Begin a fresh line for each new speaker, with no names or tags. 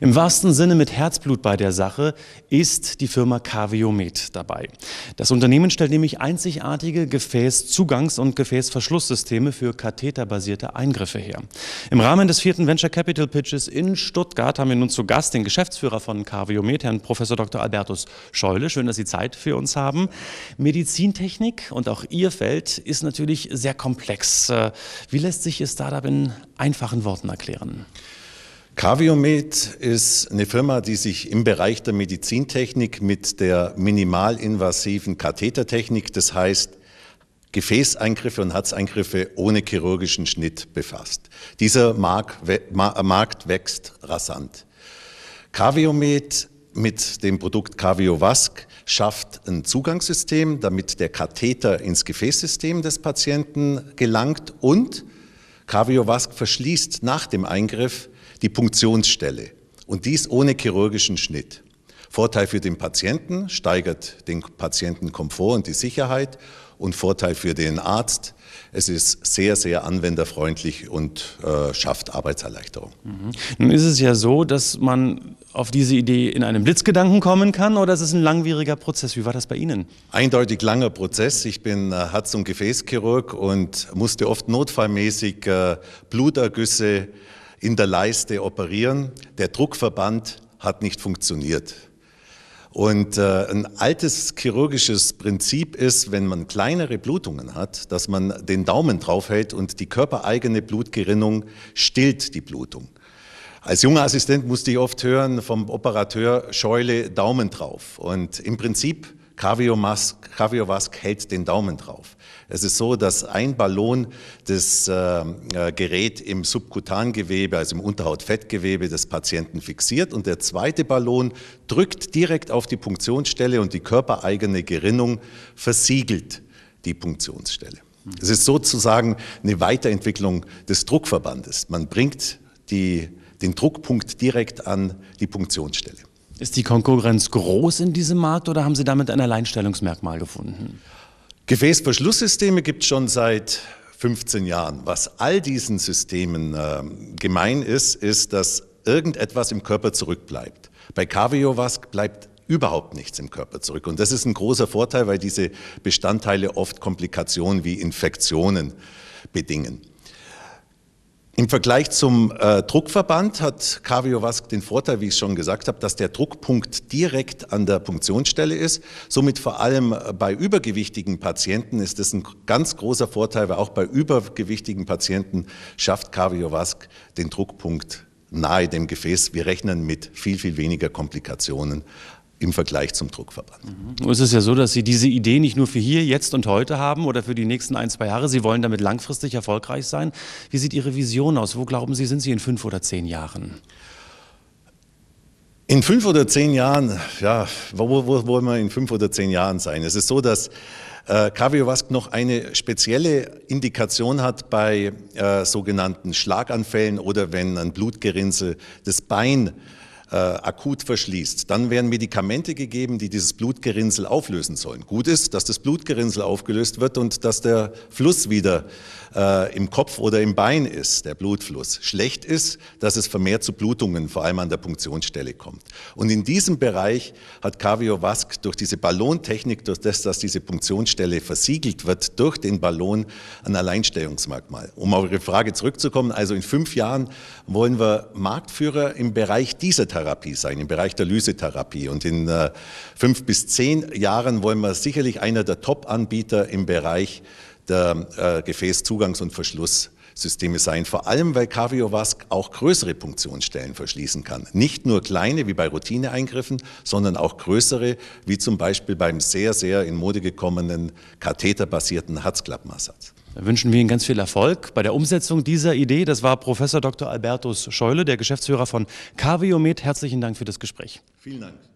Im wahrsten Sinne mit Herzblut bei der Sache ist die Firma Caviomet dabei. Das Unternehmen stellt nämlich einzigartige Gefäßzugangs- und Gefäßverschlusssysteme für katheterbasierte Eingriffe her. Im Rahmen des vierten Venture Capital Pitches in Stuttgart haben wir nun zu Gast den Geschäftsführer von Caviomet, Herrn Professor Dr. Albertus Scheule. Schön, dass Sie Zeit für uns haben. Medizintechnik und auch Ihr Feld ist natürlich sehr komplex. Äh, wie lässt sich Ihr Startup in einfachen Worten erklären?
Caviomed ist eine Firma, die sich im Bereich der Medizintechnik mit der minimalinvasiven Kathetertechnik, das heißt Gefäßeingriffe und Herzeingriffe ohne chirurgischen Schnitt befasst. Dieser Markt wächst rasant. Caviomed mit dem Produkt CavioVasc schafft ein Zugangssystem, damit der Katheter ins Gefäßsystem des Patienten gelangt und CavioVasc verschließt nach dem Eingriff die Punktionsstelle. Und dies ohne chirurgischen Schnitt. Vorteil für den Patienten, steigert den Patientenkomfort und die Sicherheit und Vorteil für den Arzt. Es ist sehr, sehr anwenderfreundlich und äh, schafft Arbeitserleichterung.
Mhm. Nun ist es ja so, dass man auf diese Idee in einem Blitzgedanken kommen kann oder ist es ein langwieriger Prozess? Wie war das bei
Ihnen? Eindeutig langer Prozess. Ich bin äh, Herz- und Gefäßchirurg und musste oft notfallmäßig äh, Blutergüsse in der Leiste operieren. Der Druckverband hat nicht funktioniert. Und äh, ein altes chirurgisches Prinzip ist, wenn man kleinere Blutungen hat, dass man den Daumen draufhält und die körpereigene Blutgerinnung stillt die Blutung. Als junger Assistent musste ich oft hören vom Operateur Scheule Daumen drauf. Und im Prinzip Mask, Mask hält den Daumen drauf. Es ist so, dass ein Ballon das äh, äh, Gerät im Subkutangewebe, also im Unterhautfettgewebe des Patienten fixiert und der zweite Ballon drückt direkt auf die Punktionsstelle und die körpereigene Gerinnung versiegelt die Punktionsstelle. Es ist sozusagen eine Weiterentwicklung des Druckverbandes. Man bringt die, den Druckpunkt direkt an die Punktionsstelle.
Ist die Konkurrenz groß in diesem Markt oder haben Sie damit ein
Alleinstellungsmerkmal gefunden? Gefäßverschlusssysteme gibt es schon seit 15 Jahren. Was all diesen Systemen äh, gemein ist, ist, dass irgendetwas im Körper zurückbleibt. Bei Caviovask bleibt überhaupt nichts im Körper zurück. Und das ist ein großer Vorteil, weil diese Bestandteile oft Komplikationen wie Infektionen bedingen. Im Vergleich zum äh, Druckverband hat Caviovask den Vorteil, wie ich schon gesagt habe, dass der Druckpunkt direkt an der Punktionsstelle ist. Somit vor allem äh, bei übergewichtigen Patienten ist das ein ganz großer Vorteil, weil auch bei übergewichtigen Patienten schafft Caviovask den Druckpunkt nahe dem Gefäß. Wir rechnen mit viel, viel weniger Komplikationen im Vergleich zum Druckverband.
Mhm. Es ist ja so, dass Sie diese Idee nicht nur für hier, jetzt und heute haben oder für die nächsten ein, zwei Jahre. Sie wollen damit langfristig erfolgreich sein. Wie sieht Ihre Vision aus? Wo glauben Sie, sind Sie in fünf oder zehn Jahren?
In fünf oder zehn Jahren, ja, wo, wo, wo wollen wir in fünf oder zehn Jahren sein? Es ist so, dass äh, Cardiovasc noch eine spezielle Indikation hat bei äh, sogenannten Schlaganfällen oder wenn ein Blutgerinnsel das Bein äh, äh, akut verschließt. Dann werden Medikamente gegeben, die dieses Blutgerinnsel auflösen sollen. Gut ist, dass das Blutgerinnsel aufgelöst wird und dass der Fluss wieder äh, im Kopf oder im Bein ist, der Blutfluss. Schlecht ist, dass es vermehrt zu Blutungen, vor allem an der Punktionsstelle kommt. Und in diesem Bereich hat Kaviovask durch diese Ballontechnik, durch das, dass diese Punktionsstelle versiegelt wird, durch den Ballon ein Alleinstellungsmerkmal. Um auf Ihre Frage zurückzukommen, also in fünf Jahren wollen wir Marktführer im Bereich dieser Therapie sein, im Bereich der Lysetherapie. Und in äh, fünf bis zehn Jahren wollen wir sicherlich einer der Top-Anbieter im Bereich der äh, Gefäßzugangs- und Verschluss Systeme sein, vor allem weil Cardiovask auch größere Punktionsstellen verschließen kann. Nicht nur kleine wie bei Routineeingriffen, sondern auch größere, wie zum Beispiel beim sehr, sehr in Mode gekommenen katheterbasierten Herzklappenersatz wünschen wir Ihnen ganz viel Erfolg
bei der Umsetzung dieser Idee. Das war Professor Dr. Albertus Scheule, der Geschäftsführer von Caviomed. Herzlichen Dank für das Gespräch.
Vielen Dank.